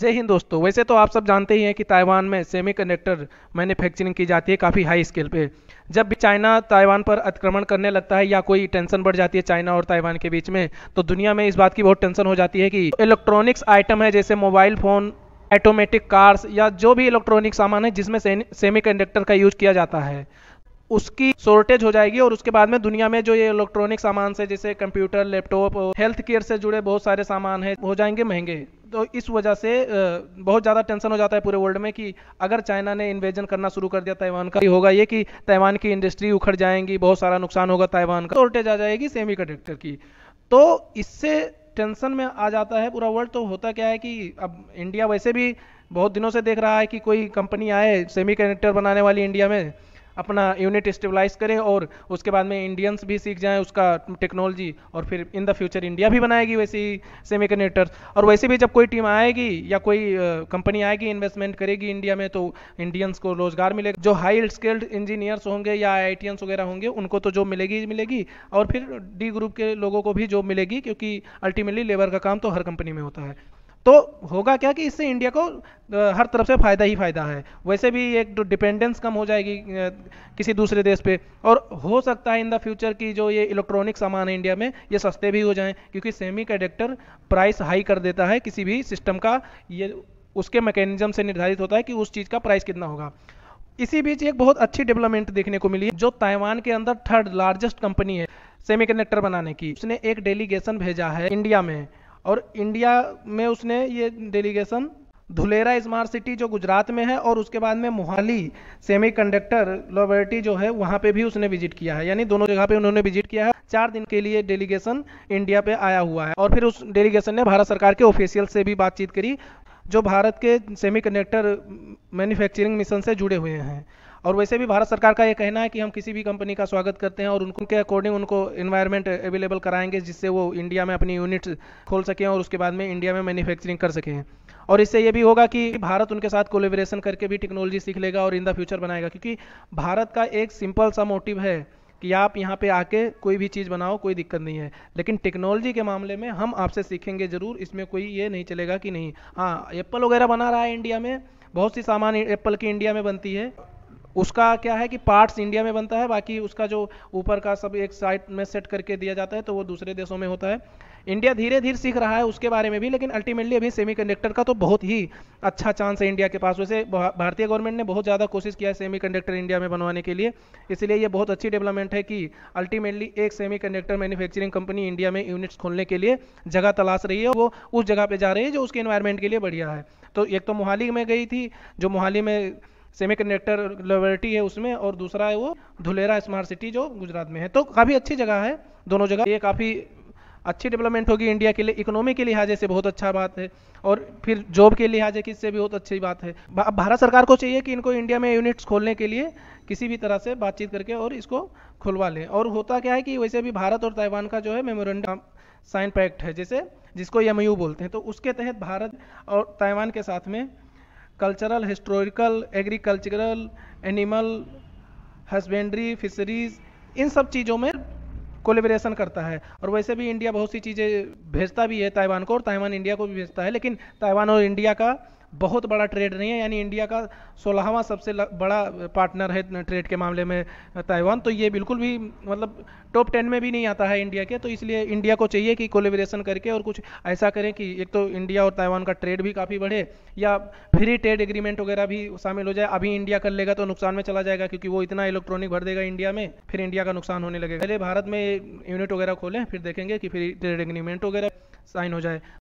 जय हिंद दोस्तों वैसे तो आप सब जानते ही हैं कि ताइवान में सेमीकंडक्टर मैन्युफैक्चरिंग की जाती है काफ़ी हाई स्केल पे जब भी चाइना ताइवान पर अतिक्रमण करने लगता है या कोई टेंशन बढ़ जाती है चाइना और ताइवान के बीच में तो दुनिया में इस बात की बहुत टेंशन हो जाती है कि इलेक्ट्रॉनिक्स आइटम है जैसे मोबाइल फ़ोन ऑटोमेटिक कार्स या जो भी इलेक्ट्रॉनिक सामान है जिसमें सेमी का यूज किया जाता है उसकी शॉर्टेज हो जाएगी और उसके बाद में दुनिया में जो ये इलेक्ट्रॉनिक सामान से जैसे कंप्यूटर लैपटॉप हेल्थ केयर से जुड़े बहुत सारे सामान है हो जाएंगे महंगे तो इस वजह से बहुत ज़्यादा टेंशन हो जाता है पूरे वर्ल्ड में कि अगर चाइना ने इन्वेजन करना शुरू कर दिया ताइवान का होगा ये कि ताइवान की इंडस्ट्री उखड़ जाएंगी बहुत सारा नुकसान होगा ताइवान का शॉर्टेज आ जाएगी सेमी की तो इससे टेंशन में आ जाता है पूरा वर्ल्ड तो होता क्या है कि अब इंडिया वैसे भी बहुत दिनों से देख रहा है कि कोई कंपनी आए सेमी बनाने वाली इंडिया में अपना यूनिट स्टेबलाइज करें और उसके बाद में इंडियंस भी सीख जाएं उसका टेक्नोलॉजी और फिर इन द फ्यूचर इंडिया भी बनाएगी वैसे ही सेमी और वैसे भी जब कोई टीम आएगी या कोई कंपनी आएगी इन्वेस्टमेंट करेगी इंडिया में तो इंडियंस को रोजगार मिलेगा जो हाई स्किल्ड इंजीनियर्स होंगे या आई वगैरह होंगे उनको तो जॉब मिलेगी मिलेगी और फिर डी ग्रुप के लोगों को भी जॉब मिलेगी क्योंकि अल्टीमेटली लेबर का काम तो हर कंपनी में होता है तो होगा क्या कि इससे इंडिया को हर तरफ से फ़ायदा ही फ़ायदा है वैसे भी एक डिपेंडेंस कम हो जाएगी किसी दूसरे देश पे और हो सकता है इन द फ्यूचर की जो ये इलेक्ट्रॉनिक सामान है इंडिया में ये सस्ते भी हो जाएं क्योंकि सेमी कंडक्टर प्राइस हाई कर देता है किसी भी सिस्टम का ये उसके मैकेनिज्म से निर्धारित होता है कि उस चीज़ का प्राइस कितना होगा इसी बीच एक बहुत अच्छी डेवलपमेंट देखने को मिली है जो ताइवान के अंदर थर्ड लार्जेस्ट कंपनी है सेमीकंडक्टर बनाने की उसने एक डेलीगेशन भेजा है इंडिया में और इंडिया में उसने ये डेलीगेशन धुलेरा स्मार्ट सिटी जो गुजरात में है और उसके बाद में मोहाली सेमीकंडक्टर लॉबोरेटरी जो है वहाँ पे भी उसने विजिट किया है यानी दोनों जगह पे उन्होंने विजिट किया है चार दिन के लिए डेलीगेशन इंडिया पे आया हुआ है और फिर उस डेलीगेशन ने भारत सरकार के ऑफिशियल से भी बातचीत करी जो भारत के कंडक्टर मैन्युफैक्चरिंग मिशन से जुड़े हुए हैं और वैसे भी भारत सरकार का ये कहना है कि हम किसी भी कंपनी का स्वागत करते हैं और उनके अकॉर्डिंग उनको इन्वायरमेंट अवेलेबल कराएंगे जिससे वो इंडिया में अपनी यूनिट्स खोल सकें और उसके बाद में इंडिया में मैन्युफैक्चरिंग कर सकें और इससे ये भी होगा कि भारत उनके साथ कोलेबरेशन करके भी टेक्नोलॉजी सीख लेगा और इन द फ्यूचर बनाएगा क्योंकि भारत का एक सिंपल सा मोटिव है कि आप यहाँ पे आके कोई भी चीज़ बनाओ कोई दिक्कत नहीं है लेकिन टेक्नोलॉजी के मामले में हम आपसे सीखेंगे ज़रूर इसमें कोई ये नहीं चलेगा कि नहीं हाँ एप्पल वगैरह बना रहा है इंडिया में बहुत सी सामान एप्पल की इंडिया में बनती है उसका क्या है कि पार्ट्स इंडिया में बनता है बाकी उसका जो ऊपर का सब एक साइड में सेट करके दिया जाता है तो वो दूसरे देशों में होता है इंडिया धीरे धीरे सीख रहा है उसके बारे में भी लेकिन अल्टीमेटली अभी सेमीकंडक्टर का तो बहुत ही अच्छा चांस है इंडिया के पास वैसे भारतीय गवर्नमेंट ने बहुत ज़्यादा कोशिश किया है सेमीकंडक्टर इंडिया में बनवाने के लिए इसलिए ये बहुत अच्छी डेवलपमेंट है कि अल्टीमेटली एक सेमीकंडक्टर मैन्युफैक्चरिंग कंपनी इंडिया में यूनिट्स खोलने के लिए जगह तलाश रही है वो उस जगह पर जा रही है जो उसके इन्वायरमेंट के लिए बढ़िया है तो एक तो मोहाली में गई थी जो मोहाली में सेमीकंडक्टर लेबोरेटरी है उसमें और दूसरा है वो धुलेरा स्मार्ट सिटी जो गुजरात में है तो काफ़ी अच्छी जगह है दोनों जगह ये काफ़ी अच्छी डेवलपमेंट होगी इंडिया के लिए इकोनॉमी के लिहाजे से बहुत अच्छा बात है और फिर जॉब के लिहाजे की इससे भी बहुत अच्छी बात है अब भारत सरकार को चाहिए कि इनको इंडिया में यूनिट्स खोलने के लिए किसी भी तरह से बातचीत करके और इसको खुलवा लें और होता क्या है कि वैसे भी भारत और ताइवान का जो है मेमोरेंडम साइन पैक्ट है जैसे जिसको एम बोलते हैं तो उसके तहत भारत और ताइवान के साथ में cultural historical agricultural animal husbandry fisheries इन सब चीज़ों में कोलेबरेशन करता है और वैसे भी इंडिया बहुत सी चीज़ें भेजता भी है ताइवान को और ताइवान इंडिया को भी भेजता है लेकिन ताइवान और इंडिया का बहुत बड़ा ट्रेड नहीं है यानी इंडिया का सोलहवा सबसे बड़ा पार्टनर है ट्रेड के मामले में ताइवान तो ये बिल्कुल भी मतलब टॉप टेन में भी नहीं आता है इंडिया के तो इसलिए इंडिया को चाहिए कि कोलेबरेशन करके और कुछ ऐसा करें कि एक तो इंडिया और ताइवान का ट्रेड भी काफ़ी बढ़े या फ्री ट्रेड एग्रीमेंट वगैरह भी शामिल हो जाए अभी इंडिया कर लेगा तो नुकसान में चला जाएगा क्योंकि वो इतना इलेक्ट्रॉनिक भर देगा इंडिया में फिर इंडिया का नुकसान होने लगेगा पहले भारत में यूनिट वगैरह खोलें फिर देखेंगे कि फ्री ट्रेड एग्रीमेंट वगैरह साइन हो जाए